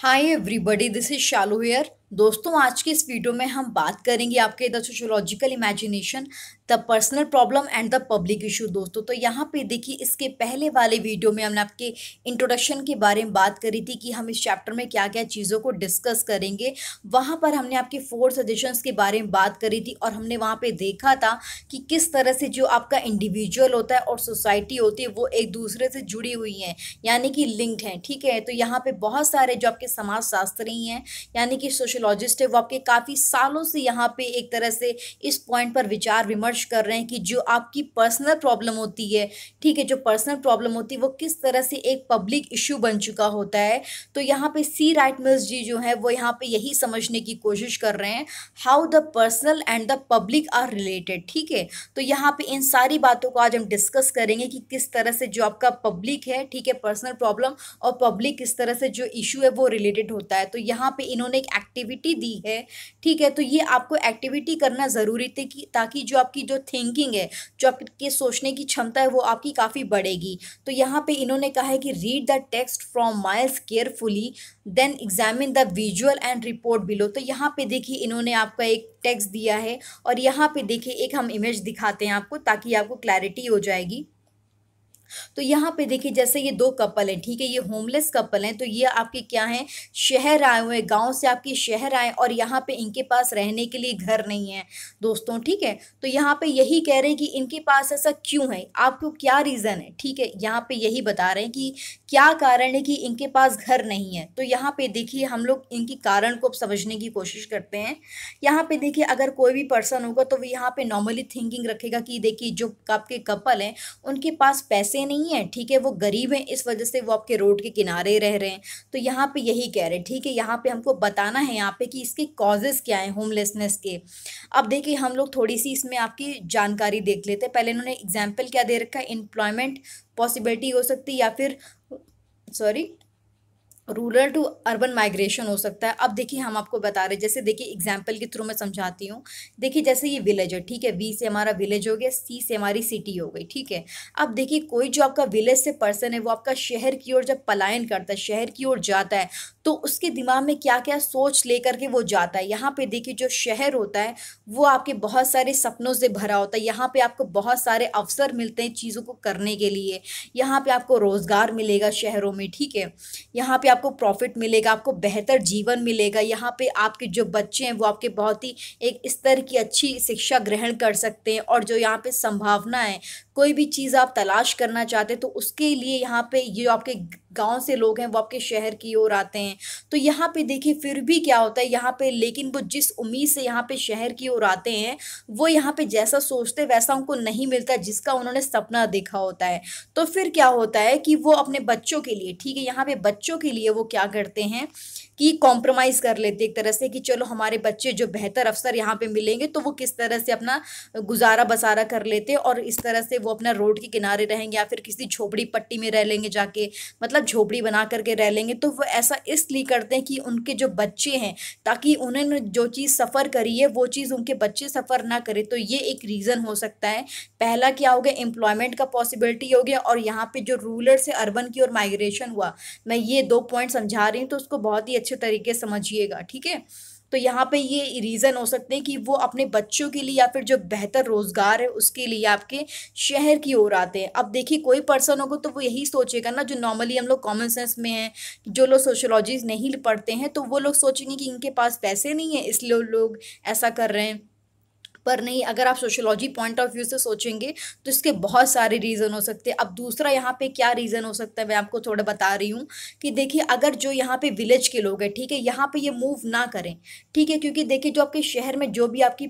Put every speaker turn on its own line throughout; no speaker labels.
Hi everybody, this is Shalu here. दोस्तों आज के इस वीडियो में हम बात करेंगे आपके the sociological imagination the personal problem and the public issue दोस्तों तो यहाँ पे देखिए इसके पहले वाले वीडियो में हमने आपके इंट्रोडक्शन के बारे में बात करी थी कि हम इस चैप्टर में क्या क्या चीज़ों को डिस्कस करेंगे वहाँ पर हमने आपके फोर सजेशंस के बारे में बात करी थी और हमने वहाँ पर देखा था कि किस तरह से जो आपका इंडिविजुअल होता है और सोसाइटी होती है वो एक दूसरे से जुड़ी हुई हैं यानी कि लिंक्ड हैं ठीक है तो यहाँ पर बहुत सारे जो आपके समाजशास्त्री हैं यानी कि सोशल सोशियोलॉजिस्ट है वो आपके काफ़ी सालों से यहाँ पे एक तरह से इस पॉइंट पर विचार विमर्श कर रहे हैं कि जो आपकी पर्सनल प्रॉब्लम होती है ठीक है जो पर्सनल प्रॉब्लम होती है वो किस तरह से एक पब्लिक इशू बन चुका होता है तो यहाँ पे सी राइट मिल्स जी जो है वो यहाँ पे यही समझने की कोशिश कर रहे हैं how the personal and the public are related ठीक है तो यहाँ पे इन सारी बातों को आज हम डिस्कस करेंगे कि किस तरह से जो आपका पब्लिक है ठीक है पर्सनल प्रॉब्लम और पब्लिक किस तरह से जो इशू है वो रिलेटेड होता है तो यहाँ पे इन्होंने एक एक्टिव एक्टिविटी दी है ठीक है तो ये आपको एक्टिविटी करना ज़रूरी थे कि ताकि जो आपकी जो थिंकिंग है जो आपके सोचने की क्षमता है वो आपकी काफ़ी बढ़ेगी तो यहाँ पे इन्होंने कहा है कि read the text from Mills carefully then examine the visual and report below तो यहाँ पे देखिए इन्होंने आपका एक टेक्स्ट दिया है और यहाँ पे देखिए एक हम इमेज दिखाते हैं आपको ताकि आपको क्लैरिटी हो जाएगी तो यहाँ पे देखिए जैसे ये दो कपल हैं ठीक है ये होमलेस कपल हैं तो ये आपके क्या हैं शहर आए हुए गांव से आपके शहर आए और यहाँ पे इनके पास रहने के लिए घर नहीं है दोस्तों ठीक है तो यहाँ पे यही कह रहे हैं कि इनके पास ऐसा क्यों है आपको क्या रीज़न है ठीक है यहाँ पे यही बता रहे हैं कि क्या कारण है कि इनके पास घर नहीं है तो यहाँ पे देखिए हम लोग इनके कारण को समझने की कोशिश करते हैं यहाँ पे देखिए अगर कोई भी पर्सन होगा तो वो यहाँ पे नॉर्मली थिंकिंग रखेगा कि देखिए जो आपके कपल हैं उनके पास पैसे पैसे नहीं है ठीक है वो गरीब हैं इस वजह से वो आपके रोड के किनारे रह रहे हैं तो यहाँ पे यही कह रहे हैं ठीक है यहाँ पे हमको बताना है यहाँ पे कि इसके कॉजेज़ क्या हैं होमलेसनेस के अब देखिए हम लोग थोड़ी सी इसमें आपकी जानकारी देख लेते हैं पहले इन्होंने एग्जाम्पल क्या दे रखा है एम्प्लॉयमेंट पॉसिबिलिटी हो सकती या फिर sorry rural to urban migration हो सकता है अब देखिए हम आपको बता रहे हैं जैसे देखिए एग्जाम्पल के थ्रू मैं समझाती हूँ देखिए जैसे ये विलेज है ठीक है वी से हमारा विलेज हो गया सी से हमारी सिटी हो गई ठीक है अब देखिए कोई जो आपका विलेज से पर्सन है वो आपका शहर की ओर जब पलायन करता है शहर की ओर जाता है तो उसके दिमाग में क्या क्या सोच लेकर के वो जाता है यहाँ पे देखिए जो शहर होता है वो आपके बहुत सारे सपनों से भरा होता है यहाँ पे आपको बहुत सारे अवसर मिलते हैं चीज़ों को करने के लिए यहाँ पे आपको रोज़गार मिलेगा शहरों में ठीक है यहाँ पे आपको प्रॉफिट मिलेगा आपको बेहतर जीवन मिलेगा यहाँ पे आपके जो बच्चे हैं वो आपके बहुत ही एक स्तर की अच्छी शिक्षा ग्रहण कर सकते हैं और जो यहाँ पे संभावना है कोई भी चीज़ आप तलाश करना चाहते हैं तो उसके लिए यहाँ पे ये यह आपके गांव से लोग हैं वो आपके शहर की ओर आते हैं तो यहाँ पे देखिए फिर भी क्या होता है यहाँ पे लेकिन वो जिस उम्मीद से यहाँ पे शहर की ओर आते हैं वो यहाँ पे जैसा सोचते वैसा उनको नहीं मिलता जिसका उन्होंने सपना देखा होता है तो फिर क्या होता है कि वो अपने बच्चों के लिए ठीक है यहाँ पे बच्चों के लिए वो क्या करते हैं कि कॉम्प्रोमाइज़ कर लेते एक तरह से कि चलो हमारे बच्चे जो बेहतर अवसर यहाँ पे मिलेंगे तो वो किस तरह से अपना गुजारा बसारा कर लेते और इस तरह से वो अपना रोड के किनारे रहेंगे या फिर किसी झोपड़ी पट्टी में रह लेंगे जाके मतलब झोपड़ी बना करके रह लेंगे तो वो ऐसा इसलिए करते हैं कि उनके जो बच्चे हैं ताकि उन्होंने जो चीज़ सफ़र करी है वो चीज़ उनके बच्चे सफ़र ना करें तो ये एक रीज़न हो सकता है पहला क्या हो गया एम्प्लॉयमेंट का पॉसिबिलिटी हो गया और यहाँ पर जो रूलर से अर्बन की ओर माइग्रेशन हुआ मैं ये दो पॉइंट समझा रही हूँ तो उसको बहुत ही अच्छे तरीके समझिएगा ठीक है तो यहाँ पे ये रीज़न हो सकते हैं कि वो अपने बच्चों के लिए या फिर जो बेहतर रोज़गार है उसके लिए आपके शहर की ओर आते हैं अब देखिए कोई पर्सन होगा तो वो यही सोचेगा ना जो नॉर्मली हम लोग कॉमन सेंस में हैं जो लोग सोशोलॉजीज नहीं पढ़ते हैं तो वो लोग सोचेंगे कि इनके पास पैसे नहीं है इसलिए लोग ऐसा कर रहे हैं पर नहीं अगर आप सोशोलॉजी पॉइंट ऑफ व्यू से सोचेंगे तो इसके बहुत सारे रीज़न हो सकते हैं अब दूसरा यहाँ पे क्या रीज़न हो सकता है मैं आपको थोड़ा बता रही हूँ कि देखिए अगर जो यहाँ पे विलेज के लोग हैं ठीक है यहाँ पे ये मूव ना करें ठीक है क्योंकि देखिए जो आपके शहर में जो भी आपकी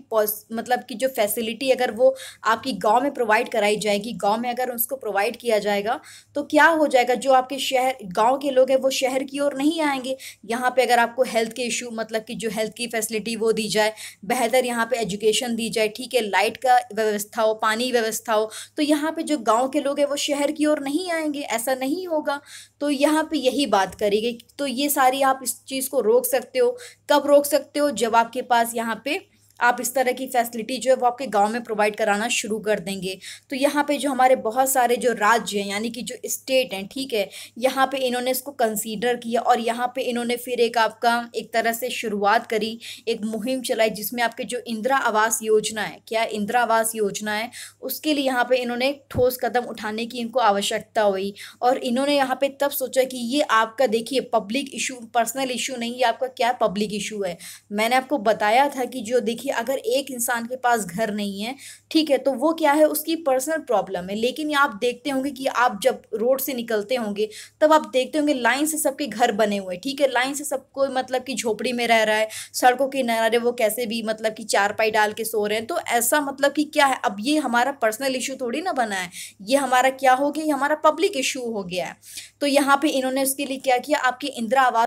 मतलब की जो फैसिलिटी अगर वो आपकी गाँव में प्रोवाइड कराई जाएगी गाँव में अगर उसको प्रोवाइड किया जाएगा तो क्या हो जाएगा जो आपके शहर गाँव के लोग हैं वो शहर की ओर नहीं आएंगे यहाँ पर अगर आपको हेल्थ के इशू मतलब कि जो हेल्थ की फैसिलिटी वो दी जाए बेहतर यहाँ पर एजुकेशन दी की जाए ठीक है लाइट का व्यवस्था हो पानी व्यवस्था हो तो यहाँ पे जो गाँव के लोग हैं वो शहर की ओर नहीं आएंगे ऐसा नहीं होगा तो यहाँ पे यही बात करेगी तो ये सारी आप इस चीज़ को रोक सकते हो कब रोक सकते हो जब आपके पास यहाँ पे आप इस तरह की फैसिलिटी जो है वो आपके गांव में प्रोवाइड कराना शुरू कर देंगे तो यहाँ पे जो हमारे बहुत सारे जो राज्य हैं यानी कि जो स्टेट हैं ठीक है यहाँ पे इन्होंने इसको कंसीडर किया और यहाँ पे इन्होंने फिर एक आपका एक तरह से शुरुआत करी एक मुहिम चलाई जिसमें आपके जो इंदिरा आवास योजना है क्या इंदिरा आवास योजना है उसके लिए यहाँ पर इन्होंने ठोस कदम उठाने की इनको आवश्यकता हुई और इन्होंने यहाँ पर तब सोचा कि ये आपका देखिए पब्लिक इशू पर्सनल इशू नहीं ये आपका क्या पब्लिक इशू है मैंने आपको बताया था कि जो देखिए कि अगर एक इंसान के पास घर नहीं है ठीक है तो वो क्या है उसकी पर्सनल प्रॉब्लम है लेकिन आप देखते होंगे कि आप जब रोड से निकलते होंगे तब आप देखते होंगे लाइन से सबके घर बने हुए ठीक है लाइन से सबको मतलब कि झोपड़ी में रह रहा है सड़कों के किनारे वो कैसे भी मतलब कि चारपाई डाल के सो रहे हैं तो ऐसा मतलब कि क्या है अब ये हमारा पर्सनल इशू थोड़ी ना बना है ये हमारा क्या हो गया ये हमारा पब्लिक इशू हो गया है तो यहाँ पे इन्होंने उसके लिए क्या किया आपकी इंदिरा आवास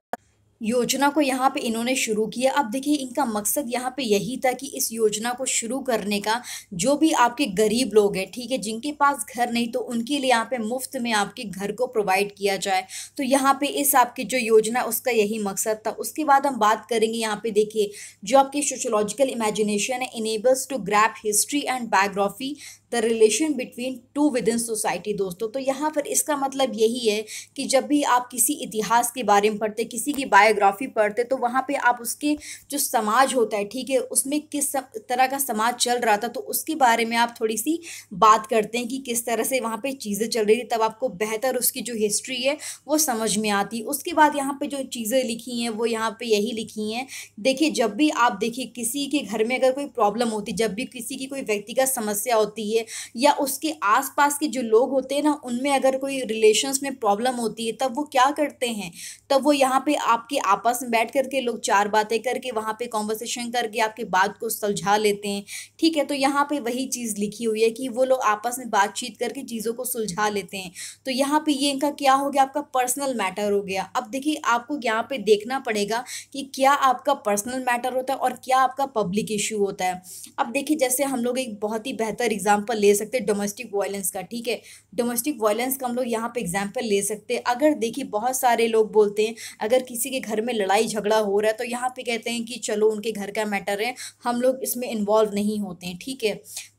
योजना को यहाँ पे इन्होंने शुरू किया अब देखिए इनका मकसद यहाँ पे यही था कि इस योजना को शुरू करने का जो भी आपके गरीब लोग हैं ठीक है जिनके पास घर नहीं तो उनके लिए यहाँ पे मुफ्त में आपके घर को प्रोवाइड किया जाए तो यहाँ पे इस आपकी जो योजना उसका यही मकसद था उसके बाद हम बात करेंगे यहाँ पे देखिए जो आपकी सोशोलॉजिकल इमेजिनेशन है enables to grasp history and biography the relation between two within society दोस्तों तो यहाँ पर इसका मतलब यही है कि जब भी आप किसी इतिहास के बारे में पढ़ते किसी की बायो बायोग्राफी पढ़ते तो वहाँ पे आप उसके जो समाज होता है ठीक है उसमें किस तरह का समाज चल रहा था तो उसके बारे में आप थोड़ी सी बात करते हैं कि किस तरह से वहाँ पे चीज़ें चल रही थी तब आपको बेहतर उसकी जो हिस्ट्री है वो समझ में आती है उसके बाद यहाँ पे जो चीज़ें लिखी हैं वो यहाँ पे यही लिखी हैं देखिए जब भी आप देखिए किसी के घर में अगर कोई प्रॉब्लम होती जब भी किसी की कोई व्यक्तिगत समस्या होती है या उसके आस के जो लोग होते हैं ना उनमें अगर कोई रिलेशन में प्रॉब्लम होती है तब वो क्या करते हैं तब वो यहाँ पे आपके आपस में बैठ करके लोग चार बातें करके वहाँ पे कॉन्वर्सेशन करके आपके बात को सुलझा लेते हैं ठीक है तो यहाँ पे वही चीज़ लिखी हुई है कि वो लोग आपस में बातचीत करके चीज़ों को सुलझा लेते हैं तो यहाँ पे ये इनका क्या हो गया आपका पर्सनल मैटर हो गया अब देखिए आपको यहाँ पर देखना पड़ेगा कि क्या आपका पर्सनल मैटर होता है और क्या आपका पब्लिक इशू होता है अब देखिए जैसे हम लोग एक बहुत ही बेहतर एग्जाम्पल ले सकते हैं डोमेस्टिक वायलेंस का ठीक है डोमेस्टिक वायलेंस का हम लोग यहाँ पे एग्जाम्पल ले सकते हैं अगर देखिए बहुत सारे लोग बोलते हैं अगर किसी के घर में लड़ाई झगड़ा हो रहा है तो यहाँ पे कहते हैं कि चलो उनके घर का मैटर है हम लोग इसमें इन्वॉल्व नहीं होते हैं ठीक है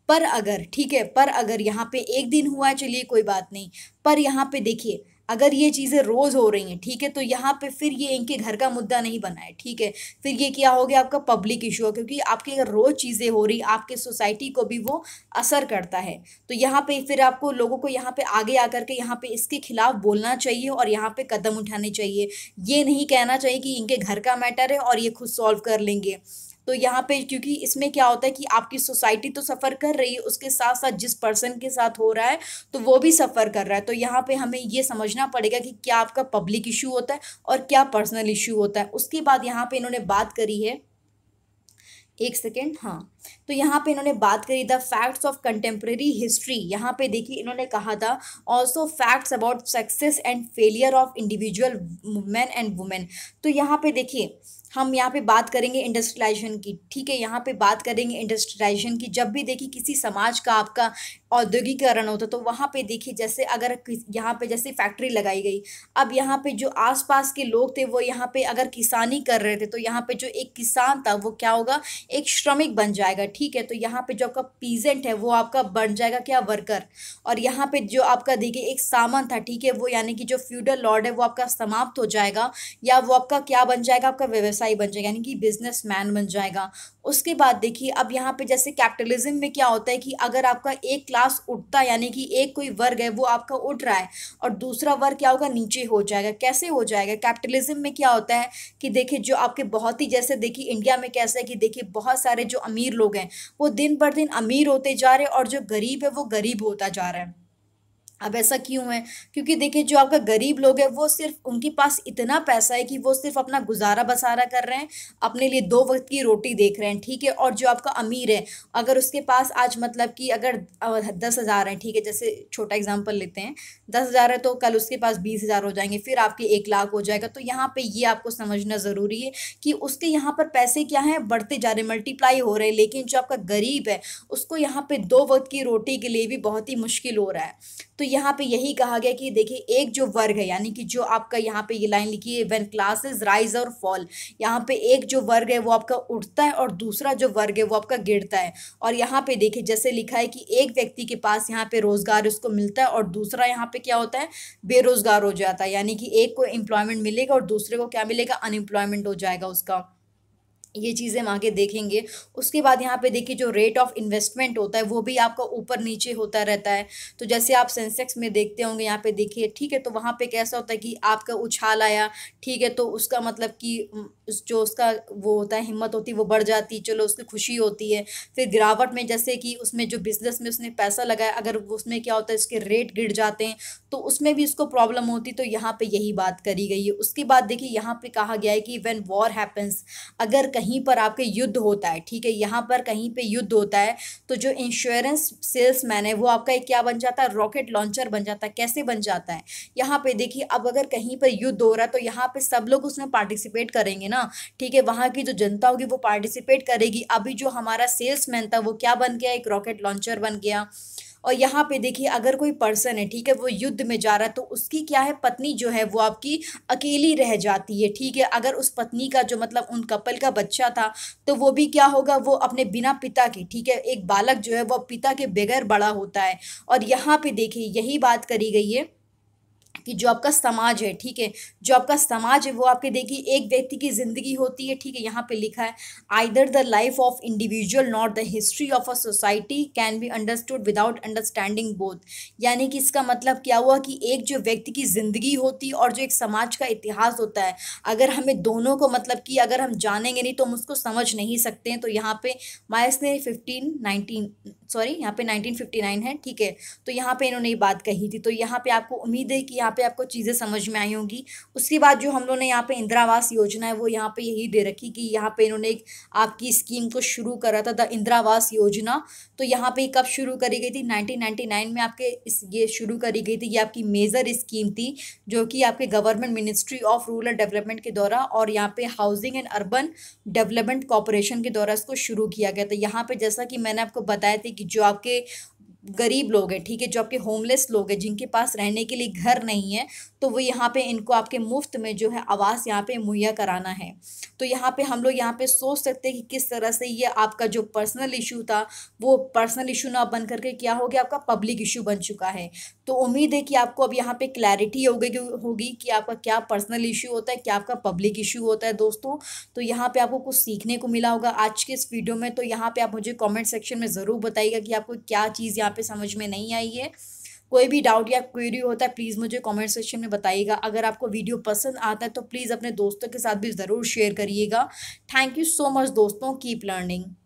पर अगर ठीक है पर अगर यहाँ पे एक दिन हुआ चलिए कोई बात नहीं पर यहाँ पे देखिए अगर ये चीज़ें रोज़ हो रही हैं ठीक है तो यहाँ पे फिर ये इनके घर का मुद्दा नहीं बना है ठीक है फिर ये क्या हो गया आपका पब्लिक इशू है क्योंकि आपके अगर रोज़ चीज़ें हो रही आपके सोसाइटी को भी वो असर करता है तो यहाँ पे फिर आपको लोगों को यहाँ पे आगे आकर के यहाँ पे इसके खिलाफ बोलना चाहिए और यहाँ पे कदम उठाने चाहिए ये नहीं कहना चाहिए कि इनके घर का मैटर है और ये खुद सॉल्व कर लेंगे तो यहाँ पे क्योंकि इसमें क्या होता है कि आपकी सोसाइटी तो सफ़र कर रही है उसके साथ साथ जिस पर्सन के साथ हो रहा है तो वो भी सफ़र कर रहा है तो यहाँ पे हमें ये समझना पड़ेगा कि क्या आपका पब्लिक इशू होता है और क्या पर्सनल इशू होता है उसके बाद यहाँ पे इन्होंने बात करी है एक सेकेंड हाँ तो यहाँ पे इन्होंने बात करी the facts of contemporary history यहाँ पे देखिए इन्होंने कहा था also facts about success and failure of individual men and women तो यहाँ पे देखिए हम यहाँ पे बात करेंगे इंडस्ट्रियलाइजेशन की ठीक है यहाँ पे बात करेंगे इंडस्ट्रियलाइजेशन की जब भी देखिए किसी समाज का आपका औद्योगिकरण होता तो वहाँ पे देखिए जैसे अगर यहाँ पे जैसे फैक्ट्री लगाई गई अब यहाँ पे जो आसपास के लोग थे वो यहाँ पे अगर किसानी कर रहे थे तो यहाँ पे जो एक किसान था वो क्या होगा एक श्रमिक बन जाएगा ठीक है तो यहाँ पे जो आपका पीजेंट है वो आपका बन जाएगा क्या वर्कर और यहाँ पे जो आपका देखिए एक सामान था ठीक है वो यानी कि जो फ्यूडल लॉर्ड है वो आपका समाप्त हो जाएगा या वो आपका क्या बन जाएगा आपका व्यवसाय व्यवसायी बन जाएगा यानी कि बिजनेस मैन बन जाएगा उसके बाद देखिए अब यहाँ पे जैसे कैपिटलिज्म में क्या होता है कि अगर आपका एक क्लास उठता यानी कि एक कोई वर्ग है वो आपका उठ रहा है और दूसरा वर्ग क्या होगा नीचे हो जाएगा कैसे हो जाएगा कैपिटलिज्म में क्या होता है कि देखिए जो आपके बहुत ही जैसे देखिए इंडिया में कैसा है कि देखिए बहुत सारे जो अमीर लोग हैं वो दिन बर दिन अमीर होते जा रहे और जो गरीब है वो गरीब होता जा रहा है अब ऐसा क्यों है क्योंकि देखिए जो आपका गरीब लोग है वो सिर्फ उनके पास इतना पैसा है कि वो सिर्फ अपना गुजारा बसारा कर रहे हैं अपने लिए दो वक्त की रोटी देख रहे हैं ठीक है और जो आपका अमीर है अगर उसके पास आज मतलब कि अगर दस हज़ार हैं ठीक है जैसे छोटा एग्जाम्पल लेते हैं दस हज़ार है तो कल उसके पास बीस हज़ार हो जाएंगे फिर आपके एक लाख हो जाएगा तो यहाँ पर ये आपको समझना ज़रूरी है कि उसके यहाँ पर पैसे क्या हैं बढ़ते जा रहे मल्टीप्लाई हो रहे हैं लेकिन जो आपका गरीब है उसको यहाँ पर दो वक्त की रोटी के लिए भी बहुत ही मुश्किल हो रहा है तो यहाँ पे यही कहा गया कि देखिए एक जो वर्ग है यानी कि जो आपका यहाँ पे ये लाइन लिखी है वेन क्लासेस राइज और फॉल यहाँ पे एक जो वर्ग है वो आपका उठता है और दूसरा जो वर्ग है वो आपका गिरता है और यहाँ पे देखिए जैसे लिखा है कि एक व्यक्ति के पास यहाँ पे रोज़गार उसको मिलता है और दूसरा यहाँ पे क्या होता है बेरोज़गार हो जाता है यानी कि एक को एम्प्लॉयमेंट मिलेगा और दूसरे को क्या मिलेगा अनएम्प्लॉयमेंट हो जाएगा उसका ये चीज़ें हम आगे देखेंगे उसके बाद यहाँ पे देखिए जो रेट ऑफ इन्वेस्टमेंट होता है वो भी आपका ऊपर नीचे होता रहता है तो जैसे आप सेंसेक्स में देखते होंगे यहाँ पे देखिए ठीक है तो वहाँ पे कैसा होता है कि आपका उछाल आया ठीक है तो उसका मतलब कि जो उसका वो होता है हिम्मत होती है वो बढ़ जाती चलो उसकी खुशी होती है फिर गिरावट में जैसे कि उसमें जो बिज़नेस में उसने पैसा लगाया अगर उसमें क्या होता है उसके रेट गिर जाते हैं तो उसमें भी उसको प्रॉब्लम होती तो यहाँ पर यही बात करी गई है उसके बाद देखिए यहाँ पर कहा गया है कि वेन वॉर हैपन्स अगर कहीं पर आपके युद्ध होता है ठीक है यहाँ पर कहीं पे युद्ध होता है तो जो इंश्योरेंस सेल्समैन है वो आपका एक क्या बन जाता है रॉकेट लॉन्चर बन जाता है कैसे बन जाता है यहाँ पे देखिए अब अगर कहीं पर युद्ध हो रहा है तो यहाँ पे सब लोग उसमें पार्टिसिपेट करेंगे ना ठीक है वहाँ की जो जनता होगी वो पार्टिसिपेट करेगी अभी जो हमारा सेल्समैन था वो क्या बन गया एक रॉकेट लॉन्चर बन गया और यहाँ पे देखिए अगर कोई पर्सन है ठीक है वो युद्ध में जा रहा है तो उसकी क्या है पत्नी जो है वो आपकी अकेली रह जाती है ठीक है अगर उस पत्नी का जो मतलब उन कपल का बच्चा था तो वो भी क्या होगा वो अपने बिना पिता के ठीक है एक बालक जो है वो पिता के बगैर बड़ा होता है और यहाँ पे देखिए यही बात करी गई है कि जो आपका समाज है ठीक है जो आपका समाज है वो आपके देखिए एक व्यक्ति की ज़िंदगी होती है ठीक है यहाँ पे लिखा है either the life of individual not the history of a society can be understood without understanding both यानी कि इसका मतलब क्या हुआ कि एक जो व्यक्ति की ज़िंदगी होती है और जो एक समाज का इतिहास होता है अगर हमें दोनों को मतलब कि अगर हम जानेंगे नहीं तो हम उसको समझ नहीं सकते हैं तो यहाँ पे माइस ने फिफ्टीन नाइनटीन सॉरी यहाँ पे नाइनटीन फिफ्टी नाइन है ठीक है तो यहाँ पे इन्होंने ये बात कही थी तो यहाँ पे आपको उम्मीद है कि यहाँ पे आपको चीज़ें समझ में आई होंगी उसके बाद जो हम लोग ने यहाँ पे इंदिरा आवास योजना है वो यहाँ पे यही दे रखी कि यहाँ पे इन्होंने एक आपकी स्कीम को शुरू करा था द इंदिरा आवास योजना तो यहाँ पे कब शुरू करी गई थी नाइनटीन में आपके इस ये शुरू करी गई थी ये आपकी मेजर स्कीम थी जो कि आपके government ministry of rural development के द्वारा और यहाँ पे housing and urban development corporation के द्वारा इसको शुरू किया गया था यहाँ पे जैसा कि मैंने आपको बताया थी कि जो आपके गरीब लोग हैं ठीक है जो आपके होमलेस लोग हैं जिनके पास रहने के लिए घर नहीं है तो वो यहाँ पे इनको आपके मुफ्त में जो है आवास यहाँ पे मुहैया कराना है तो यहाँ पे हम लोग यहाँ पे सोच सकते हैं कि किस तरह से ये आपका जो पर्सनल इशू था वो पर्सनल इशू ना बन करके क्या हो गया आपका पब्लिक इशू बन चुका है तो उम्मीद है कि आपको अब यहाँ पे क्लैरिटी हो गई होगी कि आपका क्या पर्सनल इश्यू होता है क्या आपका पब्लिक इश्यू होता है दोस्तों तो यहाँ पे आपको कुछ सीखने को मिला होगा आज के इस वीडियो में तो यहाँ पे आप मुझे कमेंट सेक्शन में ज़रूर बताइएगा कि आपको क्या चीज़ यहाँ पे समझ में नहीं आई है कोई भी डाउट या क्वेरी होता है प्लीज़ मुझे कमेंट सेक्शन में बताइएगा अगर आपको वीडियो पसंद आता है तो प्लीज़ अपने दोस्तों के साथ भी ज़रूर शेयर करिएगा थैंक यू सो मच दोस्तों कीप लर्निंग